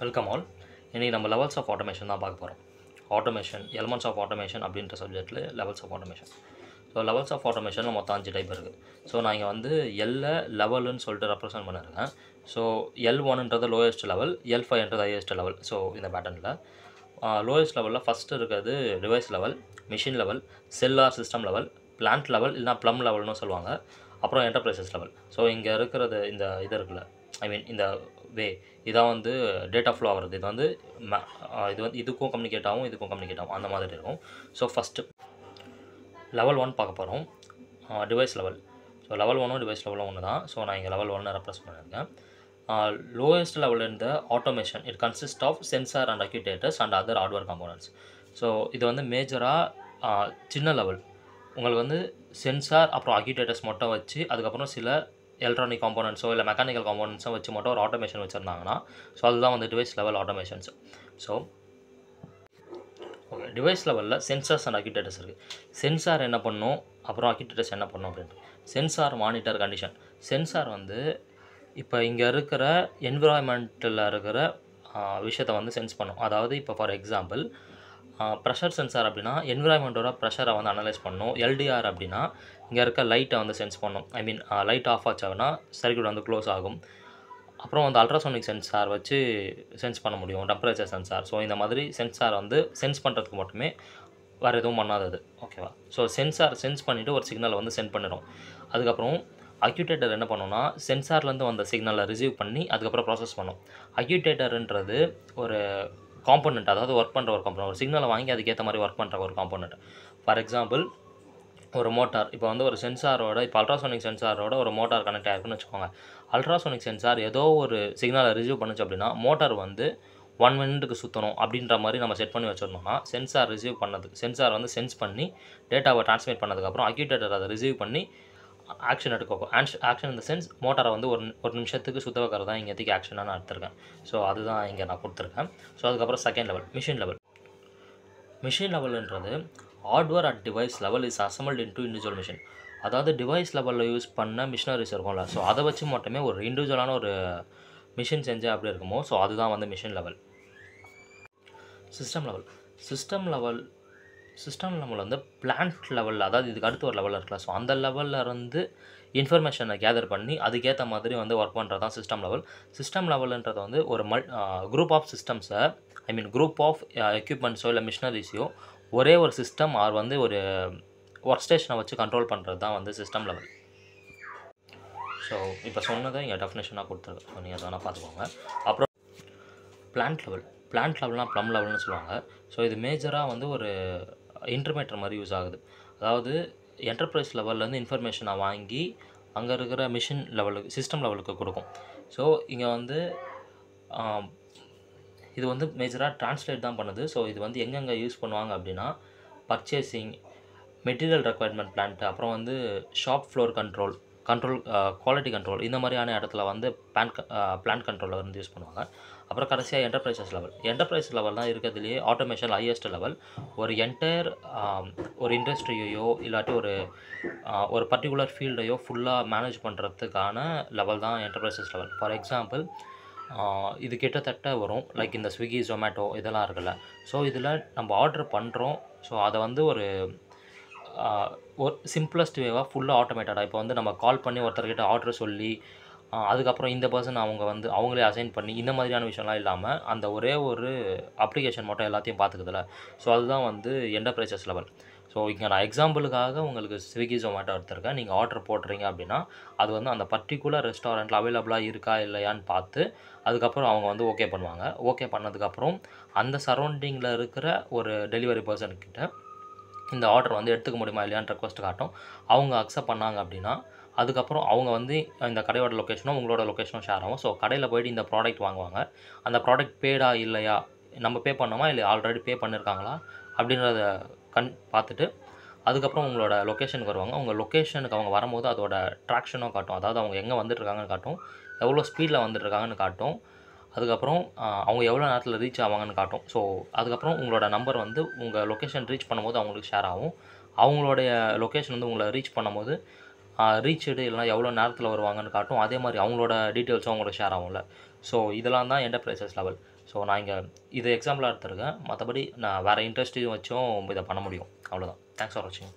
welcome all இன்றைக்கி நம்ம levels of automation தான் பார்க்க போகிறோம் ஆட்டோமேஷன் எலமெண்ட்ஸ் ஆஃப் ஆட்டோமேஷன் அப்படின்ற சப்ஜெக்ட்டில் levels of automation so levels of automation மொத்தம் அஞ்சு டைப் இருக்குது ஸோ நான் இங்கே வந்து எல்ல லெவலுன்னு சொல்லிட்டு ரெப்ரசன்ட் பண்ணியிருக்கேன் ஸோ எல் ஒன்ன்றது லோயஸ்ட் லெவல் எல் ஃபைவ்ன்றது ஹையஸ்ட் லெவல் ஸோ இந்த பேட்டனில் லோயஸ்ட் லெவலில் ஃபஸ்ட்டு இருக்கிறது டிவைஸ் லெவல் மிஷின் லெவல் செல்லார் சிஸ்டம் லெவல் பிளான்ட் லெவல் இல்லைனா ப்ளம் லெவல்னு சொல்லுவாங்க அப்புறம் என்டர்பிரைசஸ் லெவல் ஸோ இங்கே இருக்கிறது இந்த இது இருக்குல்ல ஐ மீன் இந்த வே இதான் வந்து டேட்டா ஃப்ளோ ஆகிறது இது வந்து இது வந்து இதுக்கும் கம்யூனிகேட் ஆகும் இதுக்கும் கம்யூனிகேட் ஆகும் அந்த மாதிரி இருக்கும் ஸோ ஃபஸ்ட்டு லெவல் ஒன் பார்க்க போகிறோம் டிவைஸ் லெவல் ஸோ லெவல் ஒன்றும் டிவைஸ் லெவலும் ஒன்று தான் ஸோ நான் இங்கே லெவல் ஒன்று ரெப்ரஸ் பண்ணியிருக்கேன் லோயஸ்ட் லெவலில் இருந்த automation it consist of sensor and actuators and other hardware components so இது வந்து மேஜராக சின்ன லெவல் உங்களுக்கு வந்து சென்சார் அப்புறம் அக்யூடேட்டர்ஸ் மட்டும் வச்சு அதுக்கப்புறம் சில எலக்ட்ரானிக் காம்போனன்ஸோ இல்லை மெக்கானிக்கல் காம்போனன்ஸோ வச்சு மட்டும் ஒரு ஆட்டோமேஷன் வச்சுருந்தாங்கன்னா ஸோ அதுதான் வந்து device level automations so okay device லெவலில் சென்சார்ஸ் அண்ட் அக்யூட்டேட்டர்ஸ் இருக்குது சென்சார் என்ன பண்ணும் அப்புறம் அக்யூட்டேட்டர்ஸ் என்ன பண்ணும் அப்படின்ட்டு சென்சார் மானிட்டர் கண்டிஷன் சென்சார் வந்து இப்போ இங்கே இருக்கிற என்விரான்மெண்ட்டில் இருக்கிற விஷயத்தை வந்து சென்ஸ் பண்ணும் அதாவது இப்போ ஃபார் எக்ஸாம்பிள் ப்ரெஷர் சென்சார் அப்படின்னா என்விரான்மெண்ட்டோட ப்ரெஷரை வந்து அனலைஸ் பண்ணும் எல்டிஆர் அப்படின்னா இங்கே இருக்க லைட்டை வந்து சென்ஸ் பண்ணும் ஐ மீன் லைட் ஆஃப் ஆச்சாகனா சர்க்கியூட் வந்து க்ளோஸ் ஆகும் அப்புறம் வந்து அல்ட்ராசோனிக் சென்சார் வச்சு சென்ஸ் பண்ண முடியும் டெம்பரேச்சர் சென்சார் ஸோ இந்த மாதிரி சென்சார் வந்து சென்ஸ் பண்ணுறதுக்கு மட்டுமே வேறு எதுவும் பண்ணாதது ஓகேவா ஸோ சென்சார் சென்ஸ் பண்ணிவிட்டு ஒரு சிக்னலை வந்து சென்ட் பண்ணிடும் அதுக்கப்புறம் அக்யூட்டேட்டர் என்ன பண்ணுன்னா சென்சார்லேருந்து வந்த சிக்னலை ரிசீவ் பண்ணி அதுக்கப்புறம் ப்ராசஸ் பண்ணும் அக்யூட்டேட்டருன்றது ஒரு காம்போனண்ட் அதாவது ஒர்க் பண்ணுற ஒரு காம்போனட் ஒரு சிக்னலை வாங்கி அதுக்கேற்ற மாதிரி ஒர்க் பண்ணுற ஒரு காம்போனட் ஃபார் எக்ஸாம்பிள் ஒரு மோட்டார் இப்போ வந்து ஒரு சென்சாரோட இப்போ அல்ட்ராசோனிக் சென்சாரோட ஒரு மோட்டார் கனெக்ட் ஆகிருக்குன்னு வச்சுக்கோங்க அல்ட்ராசோனிக் சென்சார் ஏதோ ஒரு சிக்னலை ரிசீவ் பண்ணுச்சு அப்படின்னா மோட்டார் வந்து ஒன் மினிட்டுக்கு சுற்றணும் அப்படின்ற மாதிரி நம்ம செட் பண்ணி வச்சுருந்தோம்னா சென்சார் ரிசீவ் பண்ணதுக்கு சென்சார் வந்து சென்ஸ் பண்ணி டேட்டாவை ட்ரான்ஸ்மிட் பண்ணதுக்கப்புறம் அக்யூடேட்டர் அதை ரிசீவ் பண்ணி ஆக்ஷன் எடுக்கோக்கும் ஆக்ஷன் இந்த சென்ஸ் மோட்டாரை வந்து ஒரு ஒரு நிமிஷத்துக்கு சுத்த வைக்கிறது தான் இங்கேத்துக்கு ஆக்ஷனாக நான் எடுத்திருக்கேன் ஸோ அதுதான் இங்கே நான் கொடுத்துருக்கேன் ஸோ அதுக்கப்புறம் second level machine level machine லெவல்ன்றது hardware at device level is in into individual machine அதாவது டிவைஸ் லெவலில் யூஸ் பண்ண மிஷினரிஸ் இருக்கும்ல ஸோ அதை வச்சு மட்டுமே ஒரு இண்டிவிஜுவலான ஒரு மிஷின் செஞ்சால் அப்படி இருக்குமோ ஸோ அதுதான் வந்து machine level system level system level system லெவலில் வந்து பிளான்ட் லெவலில் அதாவது இதுக்கு அடுத்து ஒரு லெவலில் இருக்கலாம் ஸோ அந்த லெவலில் இருந்து இன்ஃபர்மேஷனை கேதர் பண்ணி அதுக்கேற்ற மாதிரி வந்து ஒர்க் பண்ணுறது தான் சிஸ்டம் லெவல் சிஸ்டம் லெவலுன்றது வந்து ஒரு மல் குரூப் ஆஃப் சிஸ்டம்ஸை ஐ மீன் குரூப் ஆஃப் எக்யூப்மெண்ட்ஸோ இல்லை மிஷினரிஸையோ ஒரே ஒரு சிஸ்டம் ஆர் வந்து ஒரு ஒர்க் ஸ்டேஷனை வச்சு கண்ட்ரோல் பண்ணுறது தான் வந்து சிஸ்டம் லெவல் ஸோ இப்போ சொன்னதை இங்கே டெஃபினேஷனாக கொடுத்துருக்கு ஸோ நீங்கள் அதை பார்த்துக்கோங்க அப்புறம் பிளான்ட் லெவல் பிளான்ட் லெவல்னால் ப்ளம் லெவல்னு சொல்லுவாங்க ஸோ இது மேஜராக வந்து ஒரு இன்டர்மேட்டர் மாதிரி யூஸ் ஆகுது அதாவது என்டர்பிரைஸ் லெவல்லேருந்து இன்ஃபர்மேஷனை வாங்கி அங்கே இருக்கிற மிஷின் லெவலுக்கு சிஸ்டம் லெவலுக்கு கொடுக்கும் ஸோ இங்கே வந்து இது வந்து மேஜராக ட்ரான்ஸ்லேட் தான் பண்ணுது ஸோ இது வந்து எங்கெங்கே யூஸ் பண்ணுவாங்க அப்படின்னா பர்ச்சேசிங் மெட்டீரியல் ரெக்குவயர்மெண்ட் பிளான்ட் அப்புறம் வந்து shop floor control control quality control இந்த மாதிரியான இடத்துல வந்து பிளான் பிளான்ட் கண்ட்ரோலில் வந்து யூஸ் பண்ணுவாங்க அப்புறம் கடைசியாக என்டர்பிரைசஸ் லெவல் என்டர்பிரைஸ் லெவல் இருக்கிறதுலேயே ஆட்டோமேஷன் ஹையஸ்ட் லெவல் ஒரு என்டையர் ஒரு இண்டஸ்ட்ரியையோ இல்லாட்டி ஒரு ஒரு பர்டிகுலர் ஃபீல்டையோ ஃபுல்லாக மேனேஜ் பண்ணுறதுக்கான லெவல் தான் என்டர்பிரைசஸ் லெவல் ஃபார் எக்ஸாம்பிள் இது கிட்டத்தட்ட வரும் லைக் இந்த ஸ்விக்கி ஜொமேட்டோ இதெல்லாம் இருக்குல்ல ஸோ இதில் நம்ம ஆர்டர் பண்ணுறோம் ஸோ அதை வந்து ஒரு ஒரு சிம்பிளஸ்ட் வேவாக ஃபுல்லாக ஆட்டோமேட்டடாக இப்போ வந்து நம்ம கால் பண்ணி ஒருத்தர்கிட்ட ஆர்டர் சொல்லி அதுக்கப்புறம் இந்த பர்சன் அவங்க வந்து அவங்களே அசைன் பண்ணி இந்த மாதிரியான விஷயம்லாம் இல்லாமல் அந்த ஒரே ஒரு அப்ளிகேஷன் மட்டும் எல்லாத்தையும் பார்த்துக்குதுல ஸோ அதுதான் வந்து என்டர்பிரைசஸ் லெவல் ஸோ இங்கே நான் எக்ஸாம்பிளுக்காக உங்களுக்கு ஸ்விக்கி ஜொமேட்டோ எடுத்திருக்கேன் நீங்கள் ஆர்டர் போடுறீங்க அப்படின்னா அது வந்து அந்த பர்டிகுலர் ரெஸ்டாரண்ட்டில் அவைலபிளாக இருக்கா இல்லையான்னு பார்த்து அதுக்கப்புறம் அவங்க வந்து ஓகே பண்ணுவாங்க ஓகே பண்ணதுக்கப்புறம் அந்த சரௌண்டிங்கில் இருக்கிற ஒரு டெலிவரி பர்சன்கிட்ட இந்த ஆர்டர் வந்து எடுத்துக்க முடியுமா இல்லையான்னு ரெக்வஸ்ட் காட்டும் அவங்க அக்செப்ட் பண்ணாங்க அப்படின்னா அதுக்கப்புறம் அவங்க வந்து இந்த கடையோட லொக்கேஷனும் உங்களோட லொக்கேஷனும் ஷேர் ஆகும் ஸோ கடையில் போயிட்டு இந்த ப்ராடக்ட் வாங்குவாங்க அந்த ப்ராடக்ட் பேடா இல்லையா நம்ம பே பண்ணோமா இல்லை ஆல்ரெடி பே பண்ணியிருக்காங்களா அப்படின்றத கண் பார்த்துட்டு அதுக்கப்புறம் உங்களோட லொக்கேஷனுக்கு வருவாங்க உங்கள் லொக்கேஷனுக்கு அவங்க வரும்போது அதோட ட்ராக்ஷனும் காட்டும் அதாவது அவங்க எங்கே வந்துட்டுருக்காங்கன்னு காட்டும் எவ்வளோ ஸ்பீடில் வந்துட்டுருக்காங்கன்னு காட்டும் அதுக்கப்புறம் அவங்க எவ்வளோ நேரத்தில் ரீச் ஆவாங்கன்னு காட்டும் ஸோ அதுக்கப்புறம் உங்களோட நம்பர் வந்து உங்கள் லொக்கேஷன் ரீச் பண்ணும்போது அவங்களுக்கு ஷேர் ஆகும் அவங்களுடைய லொக்கேஷன் வந்து உங்களை ரீச் பண்ணும்போது ரீச்சடு இல்லைனா எவ்வளோ நேரத்தில் வருவாங்கன்னு காட்டும் அதே மாதிரி அவங்களோட டீட்டெயில்ஸும் அவங்களோட ஷேர் ஆகும்ல ஸோ இதெல்லாம் தான் என்டர்பிரைசஸ் லெவல் ஸோ நான் இங்கே இது எக்ஸாம்பிளாக எடுத்துருக்கேன் மற்றபடி நான் வேறு இன்ட்ரெஸ்ட்டையும் வச்சும் இதை பண்ண முடியும் அவ்வளோதான் தேங்க்ஸ் ஃபார் வாட்சிங்